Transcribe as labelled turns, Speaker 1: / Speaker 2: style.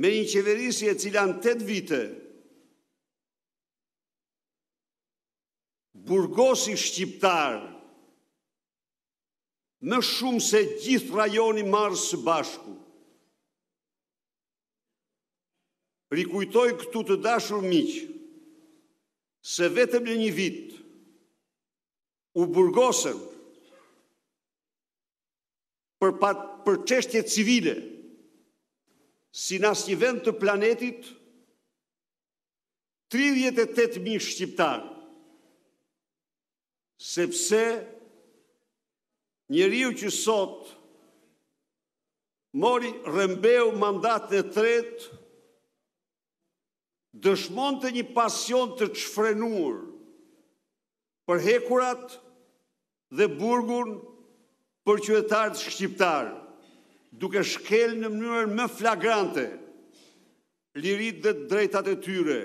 Speaker 1: me një qeverisi e cila në tëtë vite, burgosi shqiptar më shumë se gjithë rajoni marë së bashku. Rikujtoj këtu të dashur miqë, se vetëm në një vit u burgosën për qeshtje civile, si në asë një vend të planetit, 38.000 shqiptarë, sepse njeriu që sot mori rëmbeu mandat në tret, dëshmon të një pasion të qfrenur për hekurat dhe burgun për qëtartë shqiptarë duke shkel në mënyrë më flagrante lirit dhe drejtat e tyre,